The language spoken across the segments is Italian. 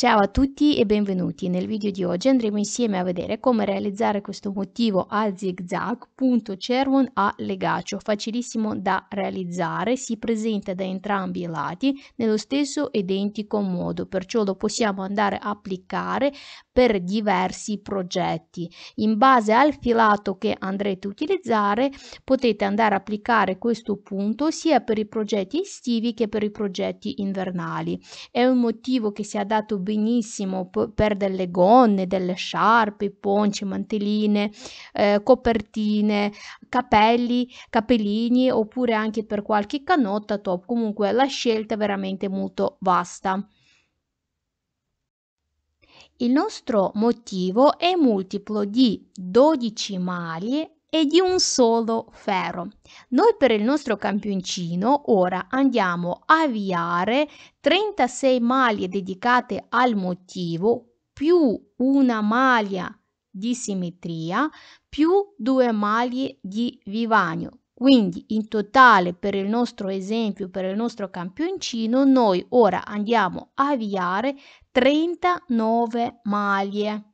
Ciao a tutti e benvenuti! Nel video di oggi andremo insieme a vedere come realizzare questo motivo a zigzag, punto cervon a legaccio, facilissimo da realizzare, si presenta da entrambi i lati nello stesso identico modo, perciò lo possiamo andare a applicare per diversi progetti. In base al filato che andrete a utilizzare potete andare a applicare questo punto sia per i progetti estivi che per i progetti invernali. È un motivo che si è adatto benissimo per delle gonne, delle sciarpe, ponci, mantelline, eh, copertine, capelli, capellini oppure anche per qualche canotta top. Comunque la scelta è veramente molto vasta. Il nostro motivo è multiplo di 12 maglie e di un solo ferro. Noi per il nostro campioncino ora andiamo a avviare 36 maglie dedicate al motivo più una maglia di simmetria più due maglie di vivaio. Quindi in totale per il nostro esempio, per il nostro campioncino, noi ora andiamo a avviare 39 maglie.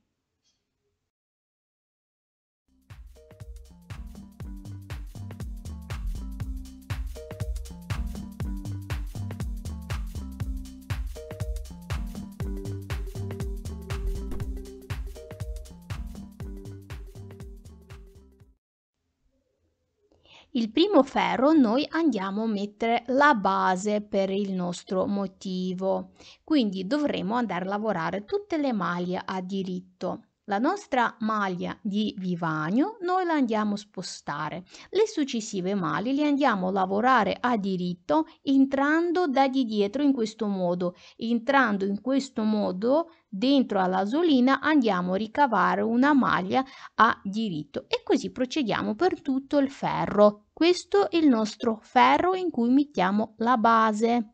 il primo ferro noi andiamo a mettere la base per il nostro motivo quindi dovremo andare a lavorare tutte le maglie a diritto la nostra maglia di vivagno noi la andiamo a spostare, le successive maglie le andiamo a lavorare a diritto entrando da di dietro in questo modo, entrando in questo modo dentro all'asolina andiamo a ricavare una maglia a diritto e così procediamo per tutto il ferro. Questo è il nostro ferro in cui mettiamo la base.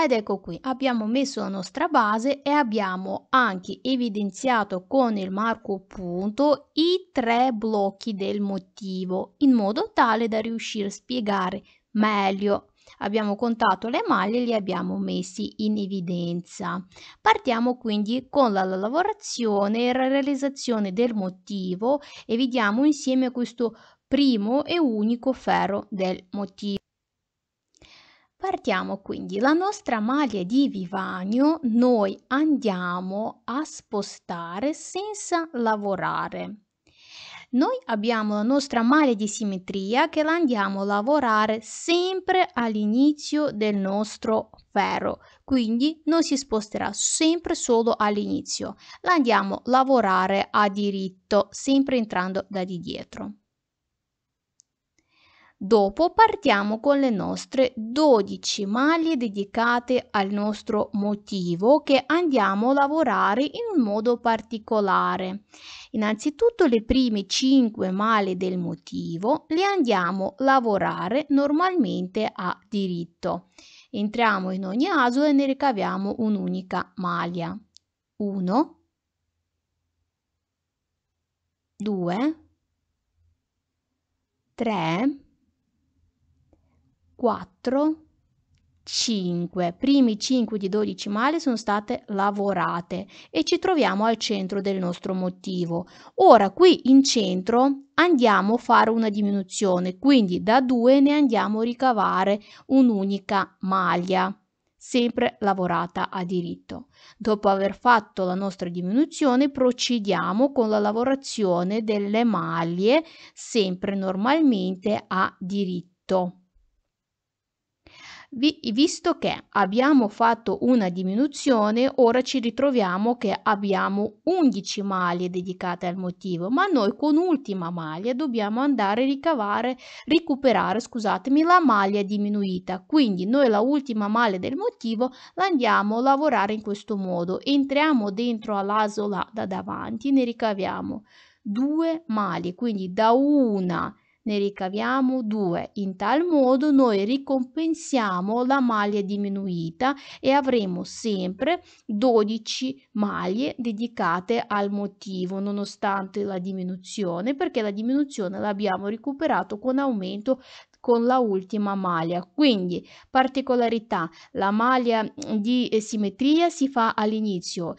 Ed ecco qui, abbiamo messo la nostra base e abbiamo anche evidenziato con il marco punto i tre blocchi del motivo, in modo tale da riuscire a spiegare meglio. Abbiamo contato le maglie e li abbiamo messi in evidenza. Partiamo quindi con la lavorazione e la realizzazione del motivo e vediamo insieme questo primo e unico ferro del motivo. Partiamo quindi la nostra maglia di vivaio noi andiamo a spostare senza lavorare. Noi abbiamo la nostra maglia di simmetria che la andiamo a lavorare sempre all'inizio del nostro ferro, quindi non si sposterà sempre solo all'inizio, la andiamo a lavorare a diritto sempre entrando da di dietro. Dopo partiamo con le nostre 12 maglie dedicate al nostro motivo che andiamo a lavorare in un modo particolare. Innanzitutto le prime 5 maglie del motivo le andiamo a lavorare normalmente a diritto. Entriamo in ogni aso e ne ricaviamo un'unica maglia. 1 2 3 4, 5. Primi 5 di 12 male sono state lavorate e ci troviamo al centro del nostro motivo. Ora qui in centro andiamo a fare una diminuzione, quindi da 2 ne andiamo a ricavare un'unica maglia sempre lavorata a diritto. Dopo aver fatto la nostra diminuzione procediamo con la lavorazione delle maglie sempre normalmente a diritto. Vi, visto che abbiamo fatto una diminuzione, ora ci ritroviamo che abbiamo 11 maglie dedicate al motivo, ma noi con ultima maglia dobbiamo andare a ricavare, recuperare, scusatemi, la maglia diminuita. Quindi noi la ultima maglia del motivo la andiamo a lavorare in questo modo. Entriamo dentro all'asola da davanti, ne ricaviamo due maglie, quindi da una ne ricaviamo due. In tal modo noi ricompensiamo la maglia diminuita e avremo sempre 12 maglie dedicate al motivo nonostante la diminuzione perché la diminuzione l'abbiamo recuperato con aumento con la ultima maglia quindi particolarità la maglia di eh, simmetria si fa all'inizio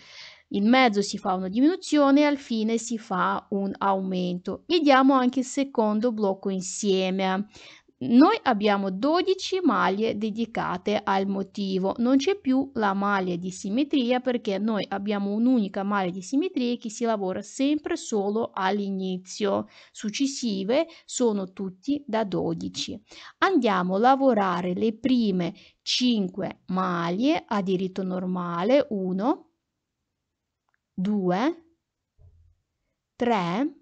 in mezzo si fa una diminuzione e al fine si fa un aumento. Vediamo anche il secondo blocco insieme. Noi abbiamo 12 maglie dedicate al motivo, non c'è più la maglia di simmetria perché noi abbiamo un'unica maglia di simmetria che si lavora sempre solo all'inizio, successive sono tutti da 12. Andiamo a lavorare le prime 5 maglie a diritto normale, 1, 2, 3,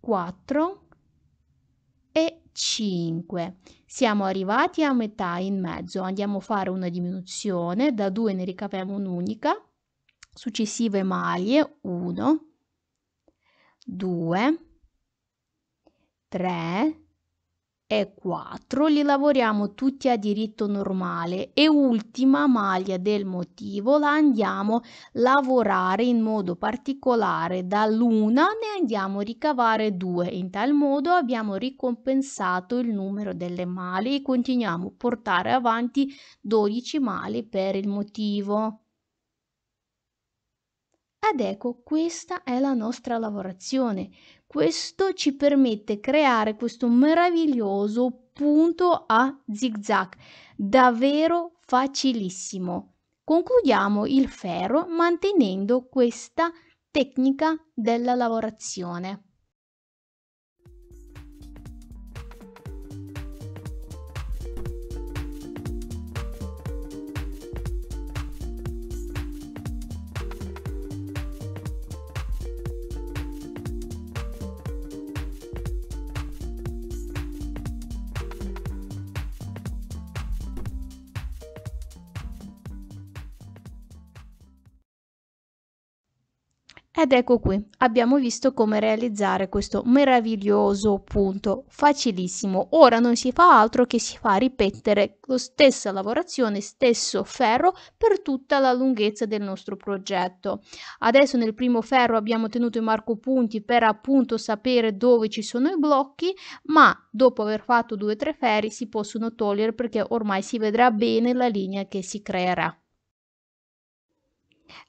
4 e 5. Siamo arrivati a metà in mezzo, andiamo a fare una diminuzione, da 2 ne ricaviamo un'unica, successive maglie 1, 2, 3, e 4 li lavoriamo tutti a diritto normale e ultima maglia del motivo la andiamo a lavorare in modo particolare dall'una ne andiamo a ricavare 2 in tal modo abbiamo ricompensato il numero delle maglie e continuiamo a portare avanti 12 maglie per il motivo ed ecco questa è la nostra lavorazione questo ci permette di creare questo meraviglioso punto a zigzag, davvero facilissimo. Concludiamo il ferro mantenendo questa tecnica della lavorazione. Ed ecco qui, abbiamo visto come realizzare questo meraviglioso punto, facilissimo. Ora non si fa altro che si fa ripetere la stessa lavorazione, stesso ferro per tutta la lunghezza del nostro progetto. Adesso nel primo ferro abbiamo tenuto i marcopunti per appunto sapere dove ci sono i blocchi, ma dopo aver fatto due o tre ferri si possono togliere perché ormai si vedrà bene la linea che si creerà.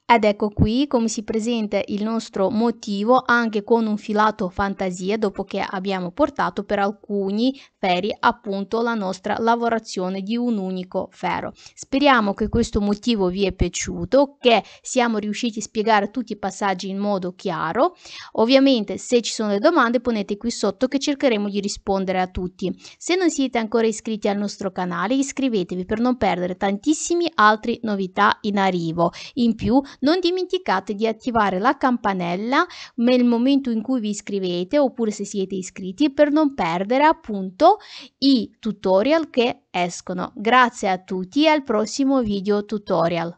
Ed ecco qui come si presenta il nostro motivo anche con un filato fantasia dopo che abbiamo portato per alcuni feri appunto la nostra lavorazione di un unico ferro. Speriamo che questo motivo vi è piaciuto, che siamo riusciti a spiegare tutti i passaggi in modo chiaro. Ovviamente se ci sono domande ponete qui sotto che cercheremo di rispondere a tutti. Se non siete ancora iscritti al nostro canale iscrivetevi per non perdere tantissime altre novità in arrivo. In più non dimenticate di attivare la campanella nel momento in cui vi iscrivete oppure se siete iscritti per non perdere appunto i tutorial che escono. Grazie a tutti e al prossimo video tutorial.